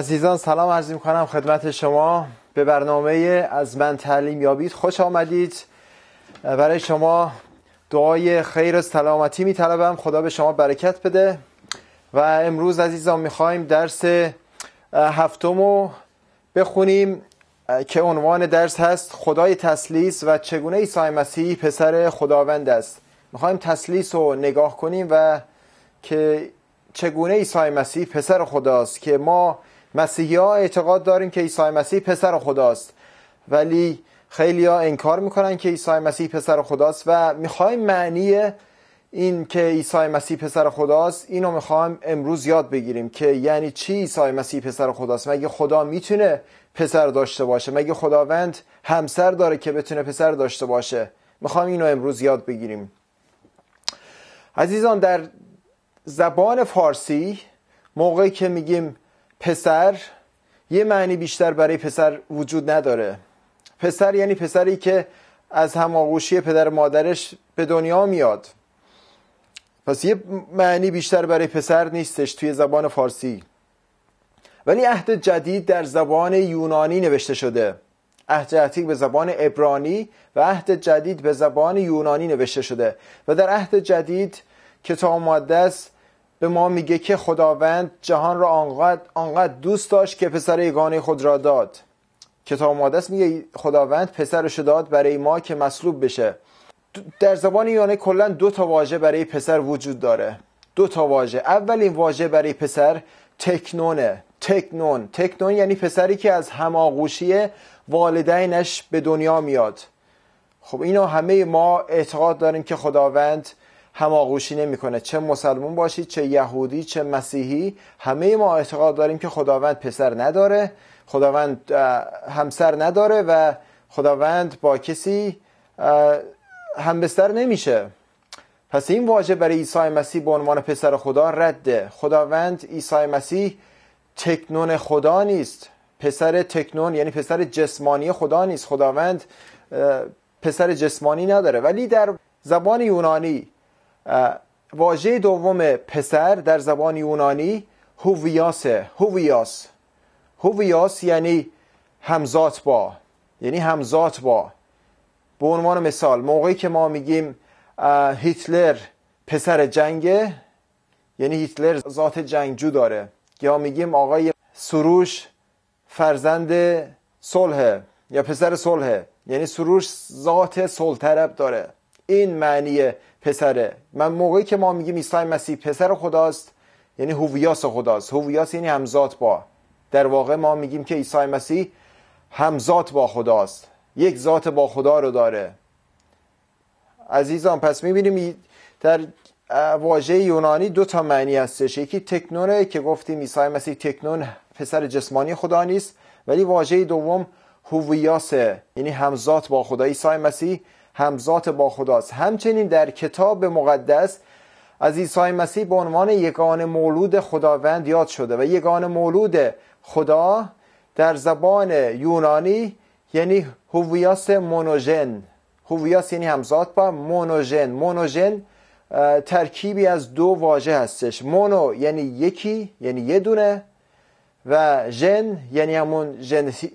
عزیزان سلام عرض می کنم خدمت شما به برنامه از من تعلیم یابید خوش آمدید برای شما دعای خیر و سلامتی می طلبم خدا به شما برکت بده و امروز عزیزان میخوایم درس هفتم رو بخونیم که عنوان درس هست خدای تسلیس و چگونه عیسی مسیح پسر خداوند است میخوایم تسلیس رو نگاه کنیم و که چگونه عیسی مسیح پسر خداست که ما مسیحی ها اعتقاد داریم که عیسی مسیح پسر خداست ولی خیلی ها انکار میکنن که عیسی مسیح پسر خداست و میخوایم معنی این که عیسی مسیح پسر خداست اینو میخوایم امروز یاد بگیریم که یعنی چی عیسی مسیح پسر خداست مگه خدا میتونه پسر داشته باشه مگه خداوند همسر داره که بتونه پسر داشته باشه میخوام اینو امروز یاد بگیریم عزیزان در زبان فارسی موقعی که میگیم پسر یه معنی بیشتر برای پسر وجود نداره پسر یعنی پسری که از هماغوشی پدر مادرش به دنیا میاد پس یه معنی بیشتر برای پسر نیستش توی زبان فارسی ولی عهد جدید در زبان یونانی نوشته شده عهد عتیق به زبان عبرانی و عهد جدید به زبان یونانی نوشته شده و در عهد جدید کتاب مقدس به ما میگه که خداوند جهان را آنقدر, آنقدر دوست داشت که پسر یگانه خود را داد کتاب مقدس میگه خداوند پسرش داد برای ما که مصلوب بشه در زبان یونانی کلا دو تا واژه برای پسر وجود داره دو تا واژه اولین واژه برای پسر تکنونه تکنون تکنون یعنی پسری که از هماغوشی والدینش به دنیا میاد خب اینو همه ما اعتقاد داریم که خداوند هماغوشی نمیکنه چه مسلمون باشید چه یهودی چه مسیحی همه ما اعتقاد داریم که خداوند پسر نداره خداوند همسر نداره و خداوند با کسی همبستر نمیشه پس این واژه برای عیسی مسیح به عنوان پسر خدا رده خداوند عیسی مسیح تکنون خدا نیست پسر تکنون یعنی پسر جسمانی خدا نیست خداوند پسر جسمانی نداره ولی در زبان یونانی واژه دوم پسر در زبان یونانی هویاس هویاس هویاس یعنی همزاد با یعنی همزاد با به عنوان مثال موقعی که ما میگیم هیتلر پسر جنگه یعنی هیتلر ذات جنگجو داره یا میگیم آقای سروش فرزند صلح یا پسر صلح یعنی سروش ذات صلح داره این معنیه پسره من موقعی که ما میگیم عیسی مسیح پسر خداست یعنی هویاس خداست هویاس یعنی همزاد با در واقع ما میگیم که عیسی مسیح همزاد با خداست یک ذات با خدا رو داره عزیزان پس میبینیم در واژه یونانی دو تا معنی هستش یکی تکنونه که گفتیم عیسی مسیح تکنون پسر جسمانی خدا نیست ولی واژه دوم هویاسه یعنی همزاد با خدا عیسی مسیح همزات با خداست همچنین در کتاب مقدس از عیسی مسیح به عنوان یگان مولود خداوند یاد شده و یگان مولود خدا در زبان یونانی یعنی هویاس مونوژن هویاس یعنی همزاد با مونوژن مونوژن ترکیبی از دو واژه هستش مونو یعنی یکی یعنی یه دونه و ژن یعنی همون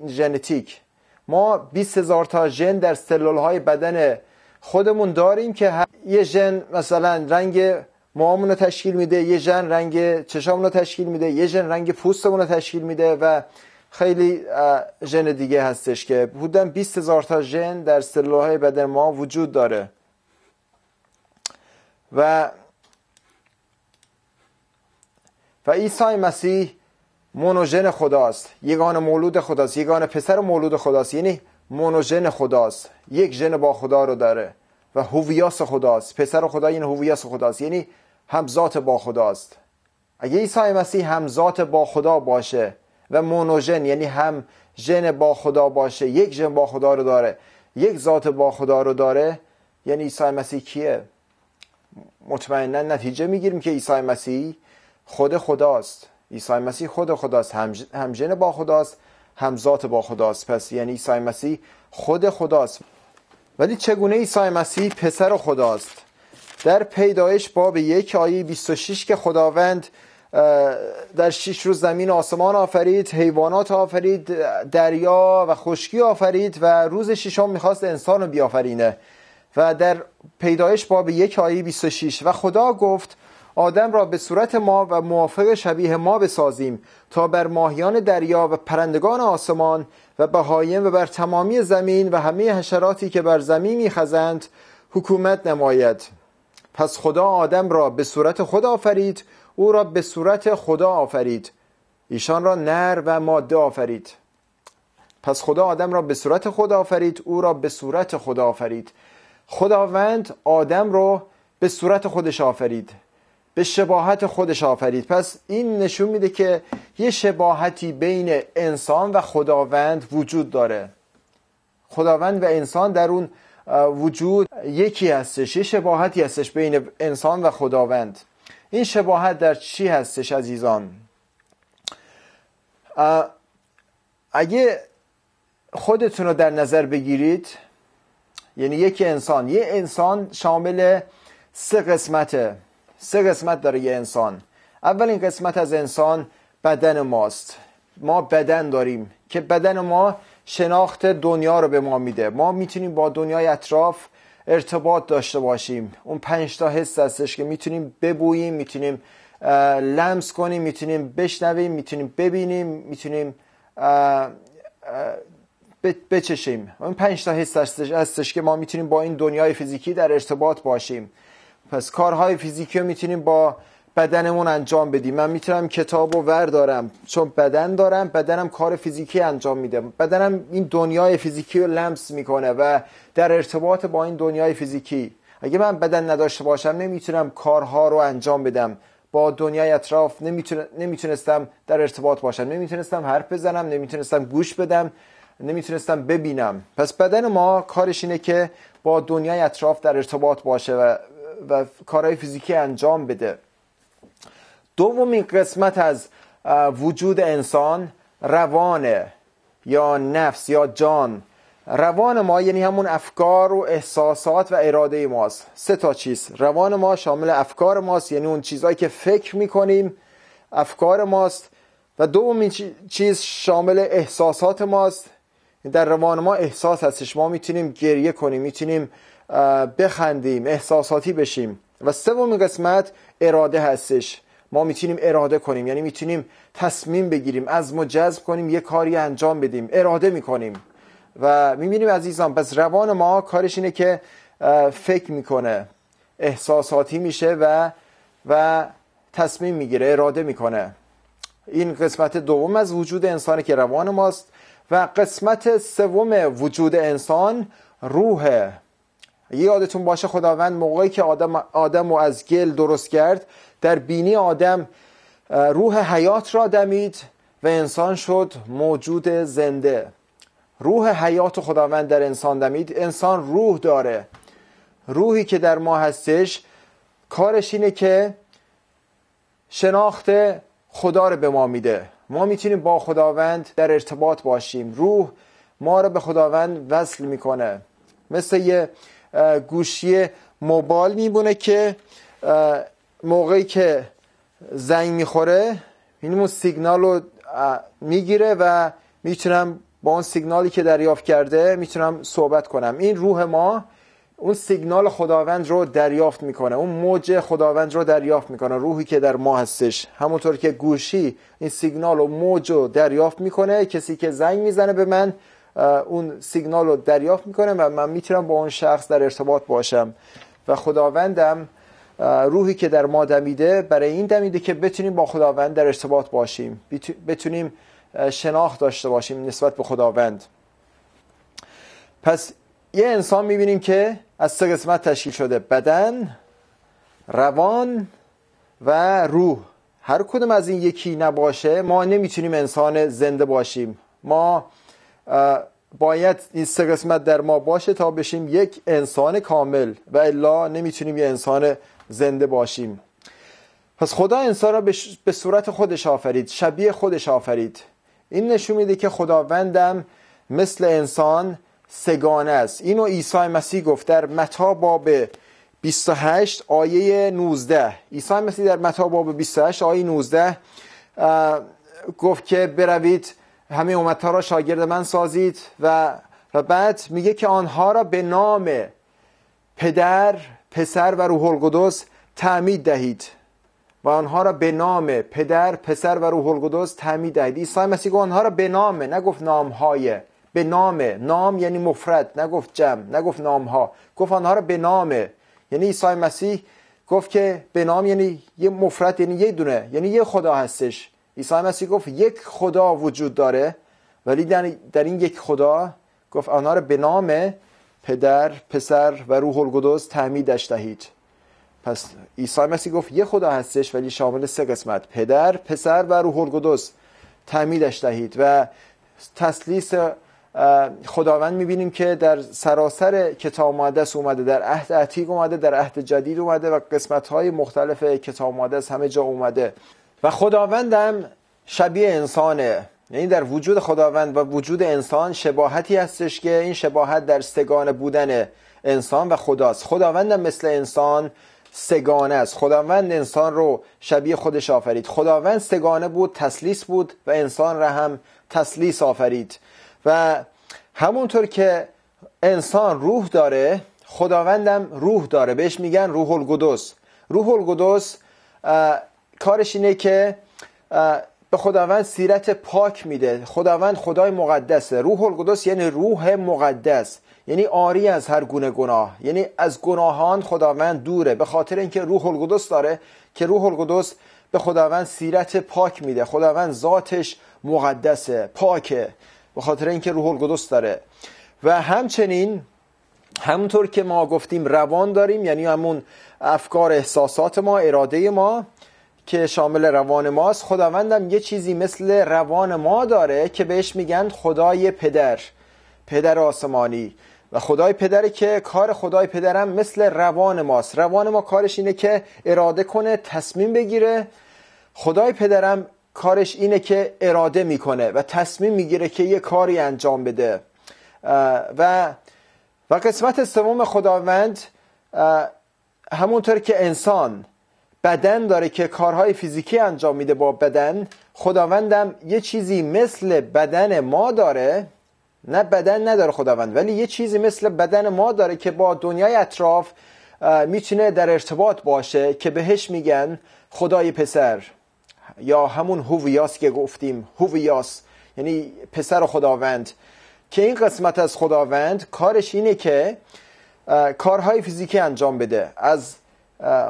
ژنتیک ما 20 هزار تا ژن در سلول های بدن خودمون داریم که یه ژن مثلا رنگ موامون رو تشکیل میده یه ژن رنگ چشامون رو تشکیل میده یه ژن رنگ پوستمون رو تشکیل میده و خیلی ژن دیگه هستش که بودن 20 هزار تا ژن در های بدن ما وجود داره و و عیسی مسیح مونوژن خداست یگان مولود خداست یگان پسر مولود خداست یعنی مونوژن خداست یک ژن با خدا رو داره و هویاس خداست پسر خدا این هویاس خداست یعنی همزات با خداست اگه عیسی مسیح همزات با خدا باشه و مونوژن یعنی هم ژن با خدا باشه یک ژن با خدا رو داره یک ذات با خدا رو داره یعنی عیسی مسیح کیه مطمئنا نتیجه میگیریم که عیسی مسیح خود خداست عیسی مسیح خود خداست همژن با خداست هم ذات با خداست پس یعنی عیسی مسیح خود خداست ولی چگونه عیسی مسیح پسر خداست در پیدایش باب یک آیه 26 که خداوند در شیش روز زمین آسمان آفرید حیوانات آفرید دریا و خشکی آفرید و روز ششم میخواست انسان بیافرینه و در پیدایش باب یک آیه 26 و خدا گفت آدم را به صورت ما و موافق شبیه ما بسازیم تا بر ماهیان دریا و پرندگان آسمان و بهایم و بر تمامی زمین و همه حشراتی که بر زمین میخزند حکومت نماید پس خدا آدم را به صورت خدا آفرید او را به صورت خدا آفرید ایشان را نر و ماده آفرید پس خدا آدم را به صورت خدا آفرید او را به صورت خدا آفرید خداوند آدم را به صورت خودش آفرید به شباهت خودش آفرید پس این نشون میده که یه شباهتی بین انسان و خداوند وجود داره خداوند و انسان در اون وجود یکی هستش یه شباهتی هستش بین انسان و خداوند این شباهت در چی هستش عزیزان اگه خودتون رو در نظر بگیرید یعنی یک انسان یه انسان شامل سه قسمته سه قسمت داره یه انسان اولین قسمت از انسان بدن ماست ما بدن داریم که بدن ما شناخت دنیا رو به ما میده ما میتونیم با دنیای اطراف ارتباط داشته باشیم اون پنج تا حس هستش که میتونیم ببوییم میتونیم لمس کنیم میتونیم بشنویم میتونیم ببینیم میتونیم بچشیم اون پنج تا حس هستش که ما میتونیم با این دنیای فیزیکی در ارتباط باشیم پس کارهای فیزیکی رو میتونیم با بدنمون انجام بدیم من میتونم کتاب و دارم چون بدن دارم بدنم کار فیزیکی انجام میده بدنم این دنیای فیزیکی رو لمس میکنه و در ارتباط با این دنیای فیزیکی اگه من بدن نداشته باشم نمیتونم کارها رو انجام بدم با دنیای اطراف نمیتونستم در ارتباط باشم نمیتونستم حرف بزنم نمیتونستم گوش بدم نمیتونستم ببینم پس بدن ما کارش اینه که با دنیای اطراف در ارتباط باشه و و کارهای فیزیکی انجام بده دومین قسمت از وجود انسان روانه یا نفس یا جان روان ما یعنی همون افکار و احساسات و اراده ماست سه تا چیز روان ما شامل افکار ماست یعنی اون چیزهایی که فکر میکنیم افکار ماست و دومین چیز شامل احساسات ماست در روان ما احساس هستش ما میتونیم گریه کنیم میتونیم بخندیم احساساتی بشیم و سومین قسمت اراده هستش ما میتونیم اراده کنیم یعنی میتونیم تصمیم بگیریم از ما جذب کنیم یه کاری انجام بدیم اراده میکنیم و میبینیم عزیزان پس روان ما کارش اینه که فکر میکنه احساساتی میشه و و تصمیم میگیره اراده میکنه این قسمت دوم از وجود انسانه که روان ماست و قسمت سوم وجود انسان روحه یادتون باشه خداوند موقعی که آدم, آدم رو از گل درست کرد در بینی آدم روح حیات را دمید و انسان شد موجود زنده روح حیات خداوند در انسان دمید انسان روح داره روحی که در ما هستش کارش اینه که شناخت خدا رو به ما میده ما میتونیم با خداوند در ارتباط باشیم روح ما رو به خداوند وصل میکنه مثل یه گوشی موبایل میبونه که موقعی که زنگ میخوره این سیگنال رو میگیره و میتونم با اون سیگنالی که دریافت کرده میتونم صحبت کنم این روح ما اون سیگنال خداوند رو دریافت میکنه اون موج خداوند رو دریافت میکنه روحی که در ما هستش همونطور که گوشی این سیگنال و موج رو دریافت میکنه کسی که زنگ میزنه به من اون سیگنال رو دریافت میکنم، و من میتونم با اون شخص در ارتباط باشم و خداوندم روحی که در ما دمیده برای این دمیده که بتونیم با خداوند در ارتباط باشیم بتونیم شناخت داشته باشیم نسبت به خداوند پس یه انسان میبینیم که از سه قسمت تشکیل شده بدن روان و روح هر کدوم از این یکی نباشه ما نمیتونیم انسان زنده باشیم ما باید این سه قسمت در ما باشه تا بشیم یک انسان کامل و الا نمیتونیم یه انسان زنده باشیم پس خدا انسان را به صورت خودش آفرید شبیه خودش آفرید این نشون میده که خداوندم مثل انسان سگانه است اینو عیسی مسیح گفت در متا باب 28 آیه 19 عیسی مسیح در متا باب 28 آیه 19 گفت که بروید همه امتها را شاگرد من سازید و بعد میگه که آنها را به نام پدر پسر و روح القدس تعمید دهید و آنها را به نام پدر پسر و روح القدس تعمید دهید عیسی مسیح گفت آنها را به نام نگفت نامهای به نام نام یعنی مفرد نگفت جمع نگفت نامها گفت آنها را به نام یعنی عیسی مسیح گفت که به نام یعنی یه مفرد یعنی یه دونه یعنی یه خدا هستش عیسی مسیح گفت یک خدا وجود داره ولی در این یک خدا گفت آنها را به نام پدر پسر و روح القدس تعمیدش دهید پس عیسی مسیح گفت یک خدا هستش ولی شامل سه قسمت پدر پسر و روح القدس تعمیدش دهید و تسلیس خداوند میبینیم که در سراسر کتاب مقدس اومده در عهد عتیق اومده در عهد جدید اومده و قسمت های مختلف کتاب مقدس همه جا اومده و خداوندم شبیه انسانه یعنی در وجود خداوند و وجود انسان شباهتی هستش که این شباهت در سگانه بودن انسان و خداست خداوندم مثل انسان سگانه است خداوند انسان رو شبیه خودش آفرید خداوند سگانه بود تسلیس بود و انسان را هم تسلیس آفرید و همونطور که انسان روح داره خداوندم روح داره بهش میگن روح القدس روح القدس کارش اینه که به خداوند سیرت پاک میده خداوند خدای مقدسه روح القدس یعنی روح مقدس یعنی آری از هر گونه گناه یعنی از گناهان خداوند دوره به خاطر اینکه روح القدس داره که روح القدس به خداوند سیرت پاک میده خداوند ذاتش مقدسه پاکه به خاطر اینکه روح القدس داره و همچنین همونطور که ما گفتیم روان داریم یعنی همون افکار احساسات ما اراده ما که شامل روان ماست خداوندم یه چیزی مثل روان ما داره که بهش میگن خدای پدر پدر آسمانی و خدای پدره که کار خدای پدرم مثل روان ماست روان ما کارش اینه که اراده کنه تصمیم بگیره خدای پدرم کارش اینه که اراده میکنه و تصمیم میگیره که یه کاری انجام بده و و قسمت سوم خداوند همونطور که انسان بدن داره که کارهای فیزیکی انجام میده با بدن خداوندم یه چیزی مثل بدن ما داره نه بدن نداره خداوند ولی یه چیزی مثل بدن ما داره که با دنیای اطراف میتونه در ارتباط باشه که بهش میگن خدای پسر یا همون هویاس که گفتیم هویاس یعنی پسر خداوند که این قسمت از خداوند کارش اینه که کارهای فیزیکی انجام بده از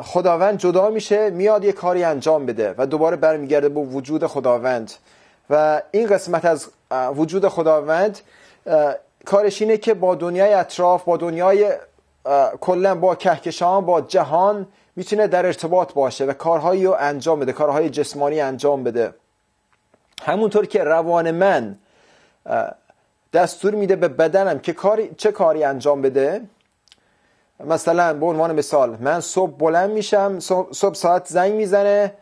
خداوند جدا میشه میاد یه کاری انجام بده و دوباره برمیگرده به وجود خداوند و این قسمت از وجود خداوند کارش اینه که با دنیای اطراف با دنیای کلا با کهکشان با جهان میتونه در ارتباط باشه و کارهایی رو انجام بده کارهای جسمانی انجام بده همونطور که روان من دستور میده به بدنم که کاری چه کاری انجام بده مثلا به عنوان مثال من صبح بلند میشم صبح ساعت زنگ میزنه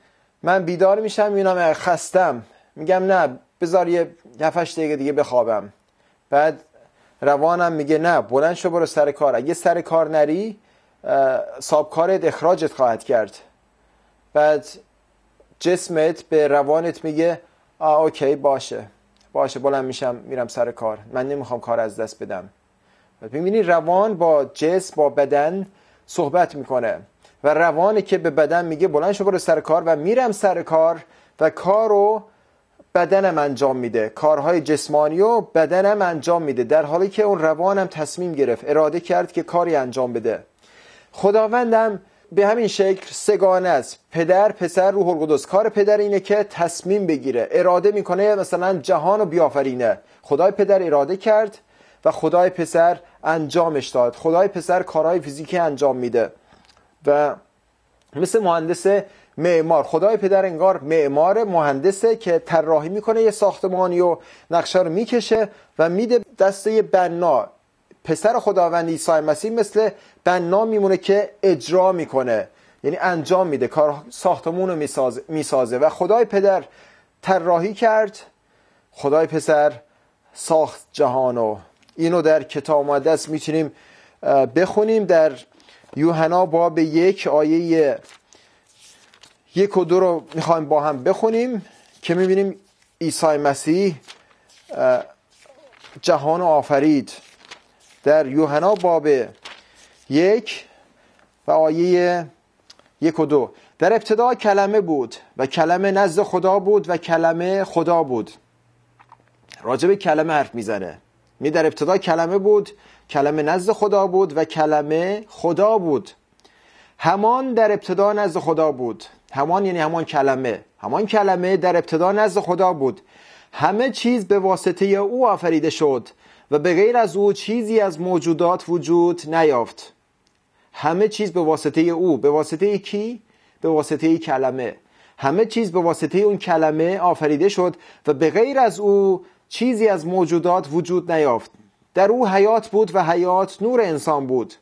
من بیدار میشم میبینم خستم میگم نه بذار یه 7 دقیقه دیگه بخوابم بعد روانم میگه نه بلند شو برو سر کار اگه سر کار نری سابکارت اخراجت خواهد کرد بعد جسمت به روانت میگه آه اوکی باشه باشه بلند میشم میرم سر کار من نمیخوام کار از دست بدم میبینی روان با جسم با بدن صحبت میکنه و روانی که به بدن میگه بلند شو برو سر کار و میرم سر کار و کارو بدنم انجام میده کارهای جسمانی و بدنم انجام میده در حالی که اون روانم تصمیم گرفت اراده کرد که کاری انجام بده خداوندم به همین شکل سگانه است پدر پسر روح القدس کار پدر اینه که تصمیم بگیره اراده میکنه مثلا جهان و بیافرینه خدای پدر اراده کرد و خدای پسر انجامش داد خدای پسر کارهای فیزیکی انجام میده و مثل مهندس معمار خدای پدر انگار معمار مهندسه که طراحی میکنه یه ساختمانی و نقشه رو میکشه و میده دسته یه بنا پسر خداوند عیسی مسیح مثل بنا میمونه که اجرا میکنه یعنی انجام میده کار ساختمون رو میسازه, و خدای پدر طراحی کرد خدای پسر ساخت جهانو اینو در کتاب مقدس میتونیم بخونیم در یوحنا باب یک آیه یک و دو رو میخوایم با هم بخونیم که میبینیم عیسی مسیح جهان آفرید در یوحنا باب یک و آیه یک و دو در ابتدا کلمه بود و کلمه نزد خدا بود و کلمه خدا بود راجب کلمه حرف میزنه می در ابتدا کلمه بود کلمه نزد خدا بود و کلمه خدا بود همان در ابتدا نزد خدا بود همان یعنی همان کلمه همان کلمه در ابتدا نزد خدا بود همه چیز به واسطه او آفریده شد و به غیر از او چیزی از موجودات وجود نیافت همه چیز به واسطه او به واسطه کی به واسطه کلمه همه چیز به واسطه اون کلمه آفریده شد و به غیر از او چیزی از موجودات وجود نیافت در او حیات بود و حیات نور انسان بود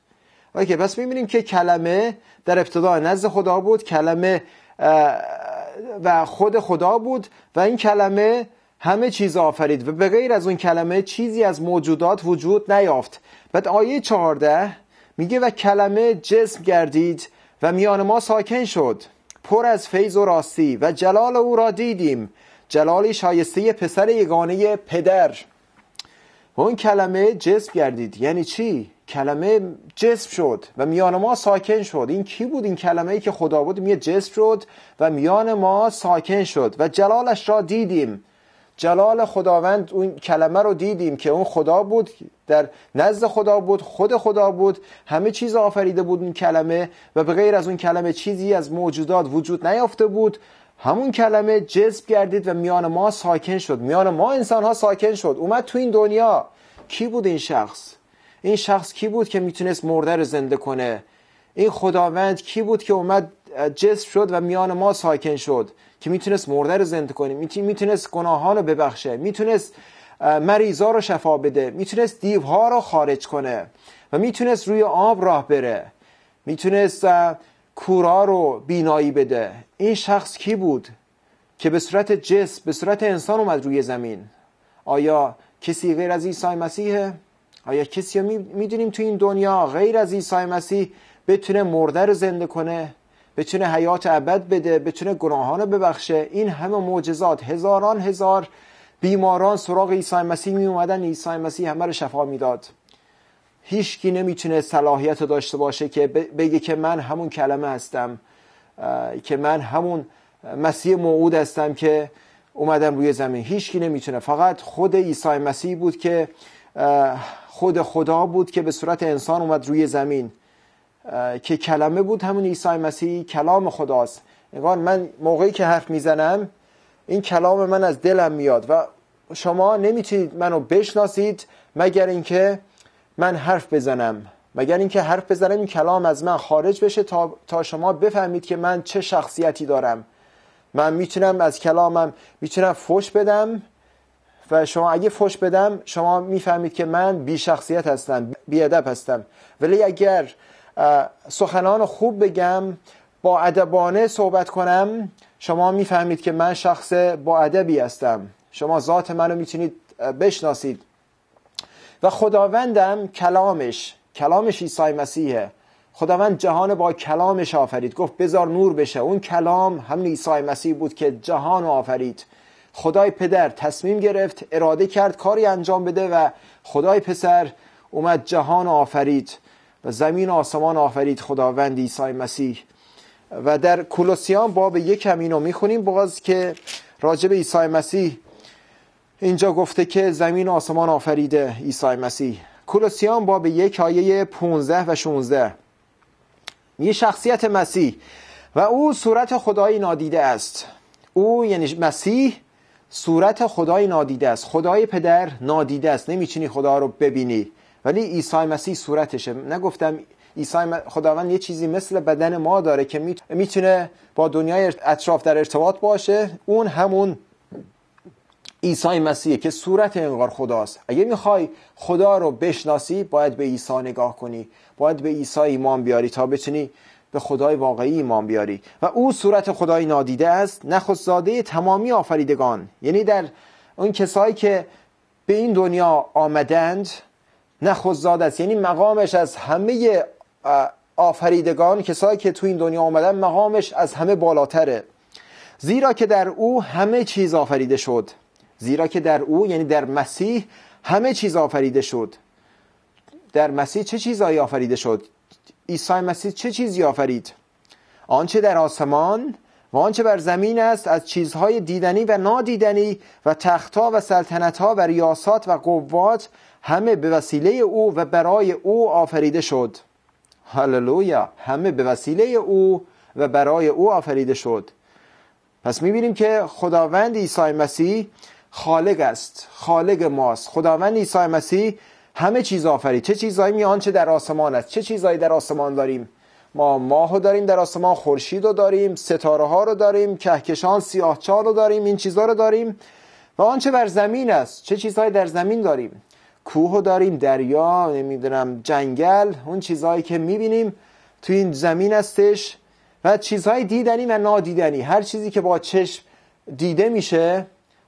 اوکی پس میبینیم که کلمه در ابتدا نزد خدا بود کلمه و خود خدا بود و این کلمه همه چیز آفرید و به غیر از اون کلمه چیزی از موجودات وجود نیافت بعد آیه چهارده میگه و کلمه جسم گردید و میان ما ساکن شد پر از فیض و راستی و جلال او را دیدیم جلال شایسته پسر یگانه پدر و اون کلمه جسم گردید یعنی چی؟ کلمه جسم شد و میان ما ساکن شد این کی بود این کلمه ای که خدا بود میه جسم شد و میان ما ساکن شد و جلالش را دیدیم جلال خداوند اون کلمه رو دیدیم که اون خدا بود در نزد خدا بود خود خدا بود همه چیز آفریده بود اون کلمه و به غیر از اون کلمه چیزی از موجودات وجود نیافته بود همون کلمه جذب گردید و میان ما ساکن شد میان ما انسان ها ساکن شد اومد تو این دنیا کی بود این شخص این شخص کی بود که میتونست مرده رو زنده کنه این خداوند کی بود که اومد جسم شد و میان ما ساکن شد که میتونست مرده رو زنده کنه میتونست گناهان رو ببخشه میتونست مریضا رو شفا بده میتونست دیوها رو خارج کنه و میتونست روی آب راه بره میتونست کورا رو بینایی بده این شخص کی بود که به صورت جسم به صورت انسان اومد روی زمین آیا کسی غیر از عیسی مسیحه آیا کسی رو میدونیم تو این دنیا غیر از عیسی مسیح بتونه مرده رو زنده کنه بتونه حیات ابد بده بتونه گناهان رو ببخشه این همه معجزات هزاران هزار بیماران سراغ عیسی مسیح می اومدن عیسی مسیح همه رو شفا میداد هیچکی نمیتونه صلاحیت رو داشته باشه که بگه که من همون کلمه هستم که من همون مسیح موعود هستم که اومدم روی زمین هیچکی نمیتونه فقط خود عیسی مسیح بود که خود خدا بود که به صورت انسان اومد روی زمین که کلمه بود همون عیسی مسیح کلام خداست نگار من موقعی که حرف میزنم این کلام من از دلم میاد و شما نمیتونید منو بشناسید مگر اینکه من حرف بزنم مگر اینکه حرف بزنم این کلام از من خارج بشه تا, شما بفهمید که من چه شخصیتی دارم من میتونم از کلامم میتونم فش بدم و شما اگه فش بدم شما میفهمید که من بی شخصیت هستم بی ادب هستم ولی اگر سخنان خوب بگم با ادبانه صحبت کنم شما میفهمید که من شخص با ادبی هستم شما ذات منو میتونید بشناسید و خداوندم کلامش کلامش عیسی مسیحه خداوند جهان با کلامش آفرید گفت بزار نور بشه اون کلام هم عیسی مسیح بود که جهان آفرید خدای پدر تصمیم گرفت اراده کرد کاری انجام بده و خدای پسر اومد جهان آفرید و زمین آسمان آفرید خداوند عیسی مسیح و در کولوسیان باب یک هم رو میخونیم باز که راجب عیسی مسیح اینجا گفته که زمین آسمان آفریده عیسی مسیح کلوسیان باب یک آیه 15 و 16 یه شخصیت مسیح و او صورت خدای نادیده است او یعنی مسیح صورت خدای نادیده است خدای پدر نادیده است نمیچینی خدا رو ببینی ولی عیسی مسیح صورتشه نگفتم عیسی خداوند یه چیزی مثل بدن ما داره که میتونه با دنیای اطراف در ارتباط باشه اون همون عیسی مسیح که صورت انگار خداست اگه میخوای خدا رو بشناسی باید به عیسی نگاه کنی باید به عیسی ایمان بیاری تا بتونی به خدای واقعی ایمان بیاری و او صورت خدای نادیده است نخستزاده تمامی آفریدگان یعنی در اون کسایی که به این دنیا آمدند نخستزاده است یعنی مقامش از همه آفریدگان کسایی که تو این دنیا آمدن مقامش از همه بالاتره زیرا که در او همه چیز آفریده شد زیرا که در او یعنی در مسیح همه چیز آفریده شد در مسیح چه چیزهایی آفریده شد عیسی مسیح چه چیزی آفرید آنچه در آسمان و آنچه بر زمین است از چیزهای دیدنی و نادیدنی و تختا و سلطنتها و ریاسات و قوات همه به وسیله او و برای او آفریده شد هللویا همه به وسیله او و برای او آفریده شد پس میبینیم که خداوند عیسی مسیح خالق است خالق ماست خداوند عیسی مسیح همه چیز آفرید چه چیزهایی میان چه در آسمان است چه چیزهایی در آسمان داریم ما ماه داریم در آسمان خورشید رو داریم ستاره ها رو داریم کهکشان سیاهچال رو داریم این چیزها رو داریم و آنچه بر زمین است چه چیزهایی در زمین داریم کوه رو داریم دریا نمیدونم جنگل اون چیزهایی که میبینیم تو این زمین هستش و چیزهای دیدنی و نادیدنی هر چیزی که با چشم دیده میشه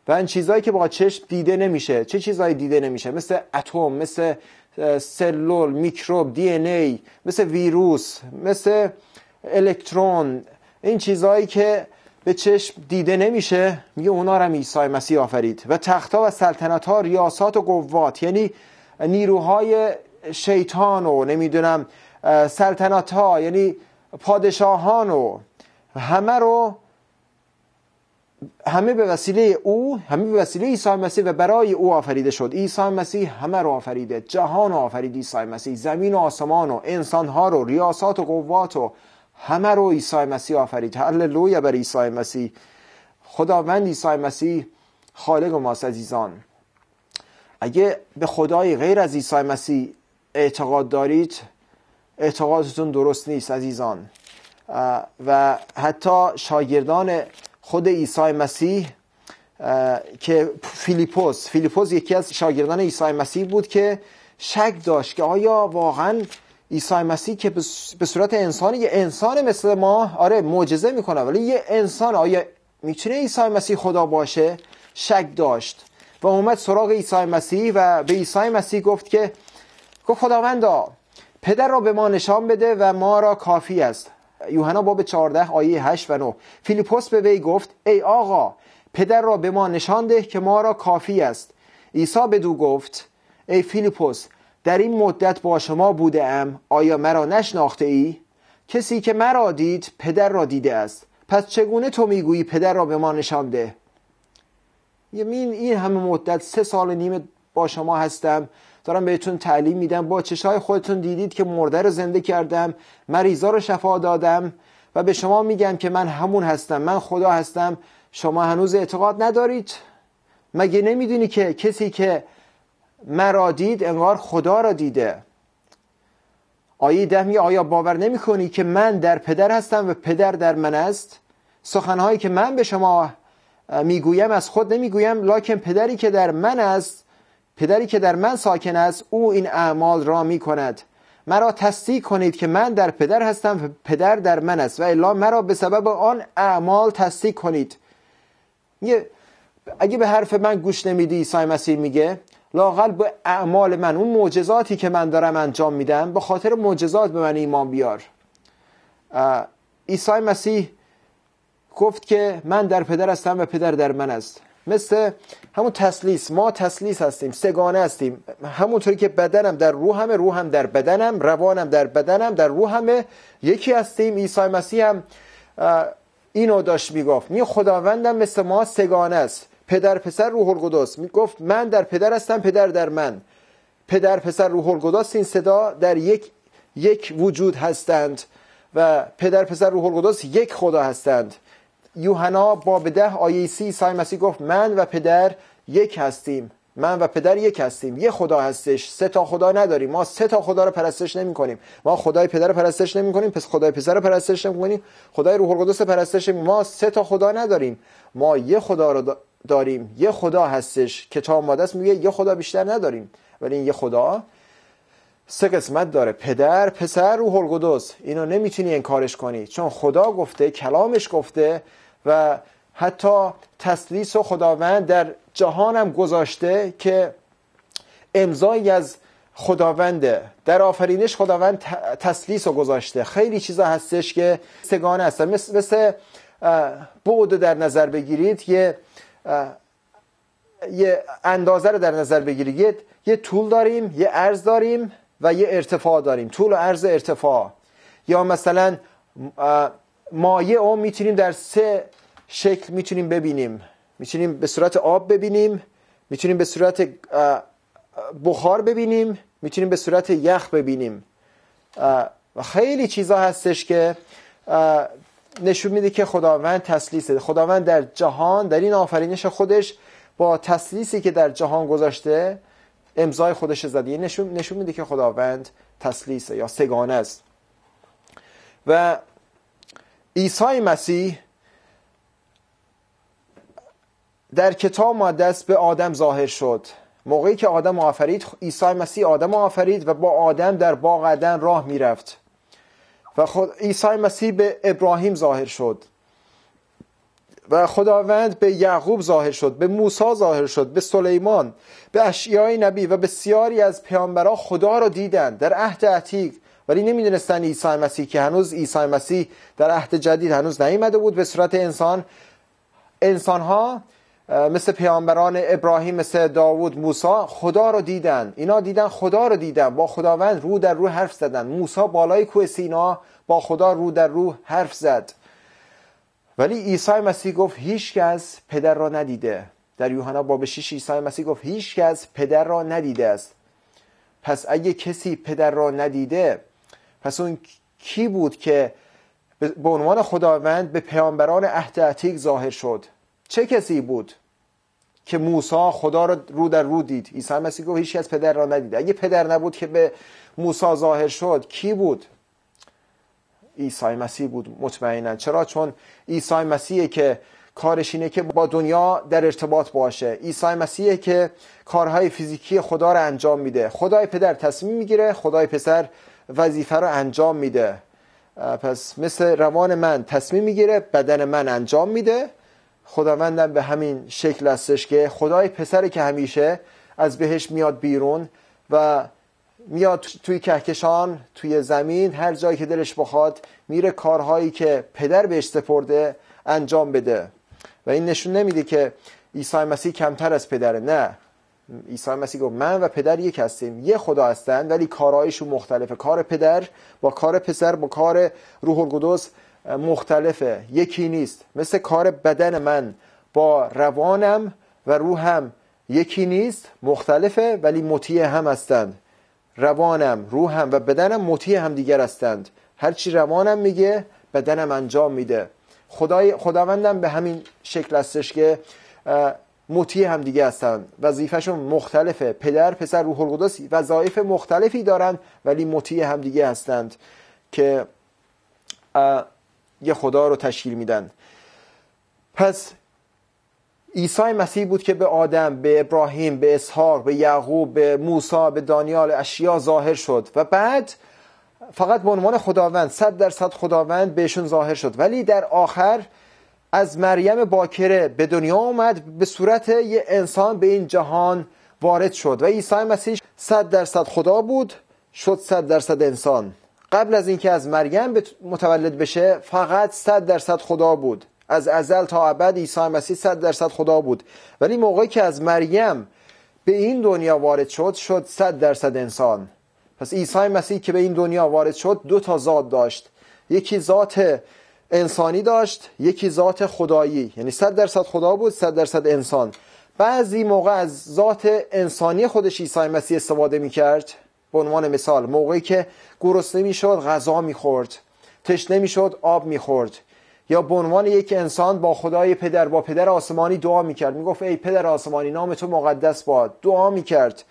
و این چیزهایی که با چشم دیده نمیشه چه چیزهایی دیده نمیشه مثل اتم مثل سلول میکروب دی ان ای مثل ویروس مثل الکترون این چیزهایی که به چشم دیده نمیشه میگه اونا رو عیسی مسیح آفرید و تختها و سلطنت ها ریاست و قوات یعنی نیروهای شیطان و نمیدونم سلطنت ها یعنی پادشاهان و همه رو همه به وسیله او همه به وسیله عیسی مسیح و برای او آفریده شد عیسی مسیح همه رو آفریده جهان رو آفرید عیسی مسیح زمین و آسمان و انسان ها رو ریاست و قوات و همه رو عیسی مسیح آفرید هللویا بر عیسی مسیح خداوند عیسی مسیح خالق ماست عزیزان اگه به خدای غیر از عیسی مسیح اعتقاد دارید اعتقادتون درست نیست عزیزان و حتی شاگردان خود عیسی مسیح که فیلیپوس فیلیپوس یکی از شاگردان عیسی مسیح بود که شک داشت که آیا واقعا عیسی مسیح که به صورت انسانی یه انسان مثل ما آره معجزه میکنه ولی یه انسان آیا میتونه عیسی مسیح خدا باشه شک داشت و اومد سراغ عیسی مسیح و به عیسی مسیح گفت که گفت خداوندا پدر را به ما نشان بده و ما را کافی است یوحنا باب 14 آیه 8 و 9 فیلیپوس به وی گفت ای آقا پدر را به ما نشان ده که ما را کافی است عیسی دو گفت ای فیلیپوس در این مدت با شما بوده ام آیا مرا نشناخته ای؟ کسی که مرا دید پدر را دیده است پس چگونه تو میگویی پدر را به ما نشان ده؟ یمین این همه مدت سه سال نیم با شما هستم دارم بهتون تعلیم میدم با چشهای خودتون دیدید که مرده رو زنده کردم مریضا رو شفا دادم و به شما میگم که من همون هستم من خدا هستم شما هنوز اعتقاد ندارید مگه نمیدونی که کسی که مرا دید انگار خدا را دیده آیه ده میگه آیا باور نمی کنی که من در پدر هستم و پدر در من است سخنهایی که من به شما میگویم از خود نمیگویم لکن پدری که در من است پدری که در من ساکن است او این اعمال را می کند مرا تصدیق کنید که من در پدر هستم و پدر در من است و الا مرا به سبب آن اعمال تصدیق کنید اگه به حرف من گوش نمیدی عیسی مسیح میگه لاقل به اعمال من اون معجزاتی که من دارم انجام میدم به خاطر معجزات به من ایمان بیار عیسی مسیح گفت که من در پدر هستم و پدر در من است مثل همون تسلیس ما تسلیس هستیم سگانه هستیم همونطوری که بدنم در روحم هم در بدنم روانم در بدنم در همه یکی هستیم عیسی مسیح هم اینو داشت میگفت می خداوندم مثل ما سگانه است پدر پسر روح القدس میگفت من در پدر هستم پدر در من پدر پسر روح القدس این صدا در یک یک وجود هستند و پدر پسر روح القدس یک خدا هستند یوحنا باب ده آیه سی سای مسیح گفت من و پدر یک هستیم من و پدر یک هستیم یه خدا هستش سه تا خدا نداریم ما سه تا خدا رو پرستش نمی کنیم ما خدای پدر رو پرستش نمی کنیم پس خدای پسر رو پرستش نمی کنیم خدای روح القدس پرستش نمی ما سه تا خدا نداریم ما یه خدا رو داریم یه خدا هستش کتاب مقدس میگه یه خدا بیشتر نداریم ولی این یه خدا سه قسمت داره پدر پسر روح القدس اینو نمیتونی انکارش کنی چون خدا گفته کلامش گفته و حتی تسلیس و خداوند در جهانم گذاشته که امضایی از خداونده در آفرینش خداوند تسلیس و گذاشته خیلی چیزا هستش که سگانه هستن مثل, مثل در نظر بگیرید یه یه اندازه رو در نظر بگیرید یه طول داریم یه عرض داریم و یه ارتفاع داریم طول و عرض ارتفاع یا مثلا مایه رو میتونیم در سه شکل میتونیم ببینیم میتونیم به صورت آب ببینیم میتونیم به صورت بخار ببینیم میتونیم به صورت یخ ببینیم و خیلی چیزا هستش که نشون میده که خداوند تسلیسه خداوند در جهان در این آفرینش خودش با تسلیسی که در جهان گذاشته امضای خودش زده یعنی نشون, نشون میده که خداوند تسلیسه یا سگانه است و عیسی مسیح در کتاب مقدس به آدم ظاهر شد موقعی که آدم آفرید عیسی مسیح آدم آفرید و با آدم در باغ عدن راه میرفت و خود عیسی مسیح به ابراهیم ظاهر شد و خداوند به یعقوب ظاهر شد به موسی ظاهر شد به سلیمان به اشیای نبی و بسیاری از پیامبران خدا را دیدند در عهد عتیق ولی نمیدونستن عیسی مسیح که هنوز عیسی مسیح در عهد جدید هنوز نیامده بود به صورت انسان انسان ها مثل پیامبران ابراهیم مثل داوود موسی خدا رو دیدن اینا دیدن خدا رو دیدن با خداوند رو در رو حرف زدن موسی بالای کوه سینا با خدا رو در رو حرف زد ولی عیسی مسیح گفت هیچکس کس پدر را ندیده در یوحنا باب 6 عیسی مسیح گفت هیچ پدر را ندیده است پس اگه کسی پدر را ندیده پس اون کی بود که به عنوان خداوند به پیامبران عهد ظاهر شد چه کسی بود که موسی خدا رو رو در رو دید عیسی مسیح گفت هیچ از پدر را ندید اگه پدر نبود که به موسی ظاهر شد کی بود عیسی مسیح بود مطمئنا چرا چون عیسی مسیحه که کارش اینه که با دنیا در ارتباط باشه عیسی مسیحه که کارهای فیزیکی خدا را انجام میده خدای پدر تصمیم میگیره خدای پسر وظیفه رو انجام میده پس مثل روان من تصمیم میگیره بدن من انجام میده خداوندم به همین شکل هستش که خدای پسری که همیشه از بهش میاد بیرون و میاد توی کهکشان توی زمین هر جایی که دلش بخواد میره کارهایی که پدر بهش سپرده انجام بده و این نشون نمیده که عیسی مسیح کمتر از پدره نه عیسی مسیح گفت من و پدر یک هستیم یه خدا هستند ولی کارهایشون مختلفه کار پدر با کار پسر با کار روح القدس مختلفه یکی نیست مثل کار بدن من با روانم و روحم یکی نیست مختلفه ولی مطیع هم هستند روانم روحم و بدنم مطیع هم دیگر هستند هرچی روانم میگه بدنم انجام میده خدای خداوندم به همین شکل هستش که مطیع هم دیگه هستند وظیفهشون مختلفه پدر پسر روح القدس وظایف مختلفی دارن ولی مطیع هم دیگه هستند که یه خدا رو تشکیل میدن پس عیسی مسیح بود که به آدم به ابراهیم به اسحاق به یعقوب به موسی به دانیال اشیا ظاهر شد و بعد فقط به عنوان خداوند صد صد خداوند بهشون ظاهر شد ولی در آخر از مریم باکره به دنیا اومد به صورت یه انسان به این جهان وارد شد و عیسی مسیح صد درصد خدا بود شد صد درصد انسان قبل از اینکه از مریم متولد بشه فقط صد درصد خدا بود از ازل تا ابد عیسی مسیح صد درصد خدا بود ولی موقعی که از مریم به این دنیا وارد شد شد صد درصد انسان پس عیسی مسیح که به این دنیا وارد شد دو تا ذات داشت یکی ذات انسانی داشت یکی ذات خدایی یعنی صد درصد خدا بود صد درصد انسان بعضی موقع از ذات انسانی خودش عیسی مسیح استفاده کرد به عنوان مثال موقعی که گرسنه شد غذا میخورد تشنه شد آب خورد یا به عنوان یک انسان با خدای پدر با پدر آسمانی دعا می کرد می گفت ای پدر آسمانی نام تو مقدس باد دعا می کرد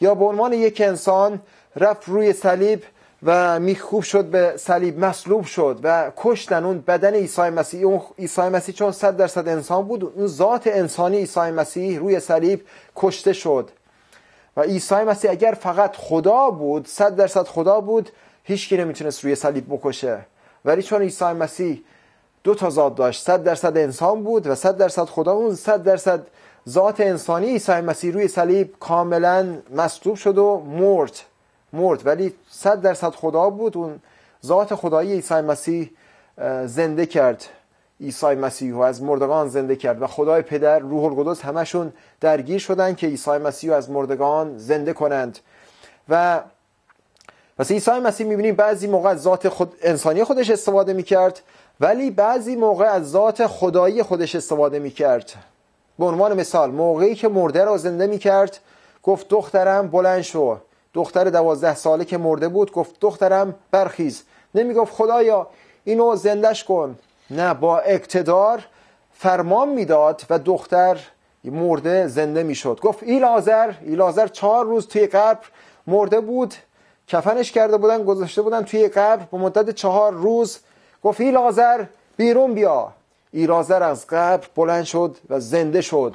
یا به عنوان یک انسان رفت روی صلیب و میخوب شد به صلیب مصلوب شد و کشتن اون بدن عیسی مسیح اون عیسی مسیح چون صد درصد انسان بود اون ذات انسانی عیسی مسیح روی صلیب کشته شد و عیسی مسیح اگر فقط خدا بود صد درصد خدا بود کی نمیتونست روی صلیب بکشه ولی چون عیسی مسیح دو تا ذات داشت صد درصد انسان بود و صد درصد خدا اون صد درصد ذات انسانی عیسی مسیح روی صلیب کاملا مصلوب شد و مرد مرد ولی صد درصد خدا بود اون ذات خدایی عیسی مسیح زنده کرد عیسی مسیح و از مردگان زنده کرد و خدای پدر روح القدس همشون درگیر شدن که عیسی مسیح از مردگان زنده کنند و پس عیسی مسیح میبینیم بعضی موقع از ذات خود انسانی خودش استفاده میکرد ولی بعضی موقع از ذات خدایی خودش استفاده میکرد به عنوان مثال موقعی که مرده را زنده میکرد گفت دخترم بلند شو دختر دوازده ساله که مرده بود گفت دخترم برخیز نمیگفت خدایا اینو زندش کن نه با اقتدار فرمان میداد و دختر مرده زنده میشد گفت ایلازر ایلازر چهار روز توی قبر مرده بود کفنش کرده بودن گذاشته بودن توی قبر به مدت چهار روز گفت ایلازر بیرون بیا ایلازر از قبر بلند شد و زنده شد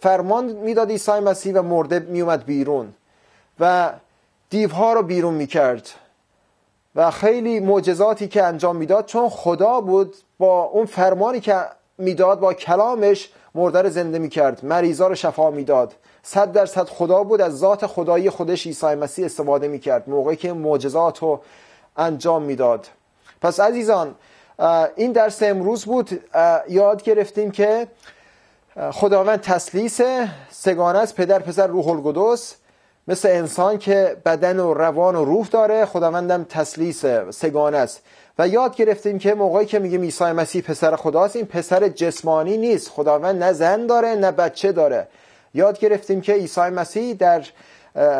فرمان میداد عیسی مسیح و مرده میومد بیرون و دیوها رو بیرون میکرد و خیلی معجزاتی که انجام میداد چون خدا بود با اون فرمانی که میداد با کلامش مرده رو زنده میکرد مریضا رو شفا میداد صد صد خدا بود از ذات خدایی خودش عیسی مسیح استفاده میکرد موقعی که معجزات رو انجام میداد پس عزیزان این درس امروز بود یاد گرفتیم که خداوند تسلیس سگانه از پدر پسر روح القدس مثل انسان که بدن و روان و روح داره خداوندم تسلیس سگان است و یاد گرفتیم که موقعی که میگیم عیسی مسیح پسر خداست این پسر جسمانی نیست خداوند نه زن داره نه بچه داره یاد گرفتیم که عیسی مسیح در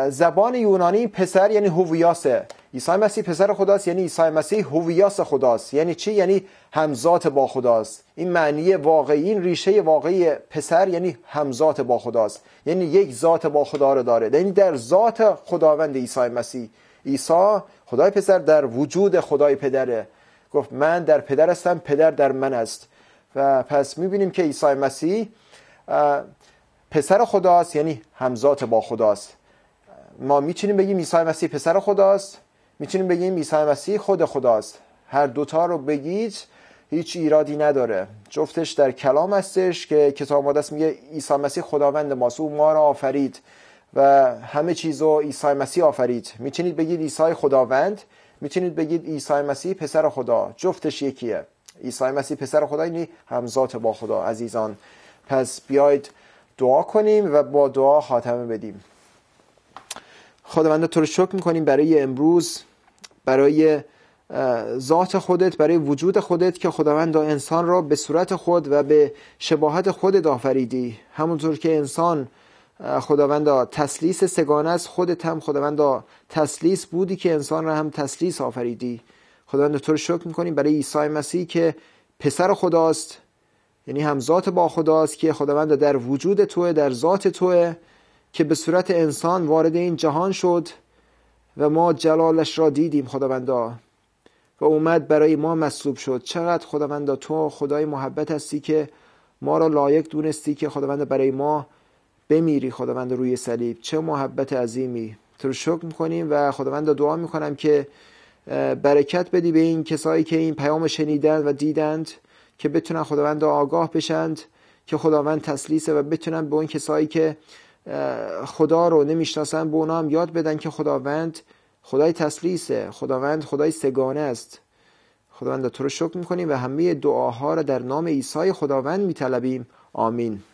زبان یونانی پسر یعنی هویاسه عیسی مسیح پسر خداست یعنی عیسی مسیح هویاس خداست یعنی چی یعنی همزاد با خداست این معنی واقعی این ریشه واقعی پسر یعنی همزاد با خداست یعنی یک ذات با خدا رو داره یعنی در ذات خداوند عیسی مسیح عیسی خدای پسر در وجود خدای پدره گفت من در پدر هستم پدر در من است و پس میبینیم که عیسی مسیح پسر خداست یعنی همزات با خداست ما میتونیم بگیم عیسی مسیح پسر خداست میتونیم بگیم عیسی مسیح خود خداست هر دوتا رو بگید هیچ ایرادی نداره جفتش در کلام هستش که کتاب مقدس میگه عیسی مسیح خداوند ماست او ما را آفرید و همه چیز رو عیسی مسیح آفرید میتونید بگید عیسی خداوند میتونید بگید عیسی مسیح پسر خدا جفتش یکیه عیسی مسیح پسر خدا یعنی همزاد با خدا عزیزان پس بیاید دعا کنیم و با دعا خاتمه بدیم خداوند تو رو شکر میکنیم برای امروز برای ذات خودت برای وجود خودت که خداوند انسان را به صورت خود و به شباهت خودت آفریدی همونطور که انسان خداوند تسلیس سگانه است خودت هم خداوند تسلیس بودی که انسان را هم تسلیس آفریدی خداوند تو رو شکر میکنیم برای عیسی مسیح که پسر خداست یعنی هم ذات با خداست که خداوند در وجود توه در ذات توه که به صورت انسان وارد این جهان شد و ما جلالش را دیدیم خداوندا و اومد برای ما مصلوب شد چقدر خداوندا تو خدای محبت هستی که ما را لایق دونستی که خداوند برای ما بمیری خداوند روی صلیب چه محبت عظیمی تو رو شکر میکنیم و خداوند دعا میکنم که برکت بدی به این کسایی که این پیام شنیدن و دیدند که بتونن خداوند آگاه بشند که خداوند تسلیسه و بتونن به اون کسایی که خدا رو نمیشناسن به اونا هم یاد بدن که خداوند خدای تسلیسه خداوند خدای سگانه است خداوند تو رو شکر میکنیم و همه دعاها را در نام عیسی خداوند میطلبیم آمین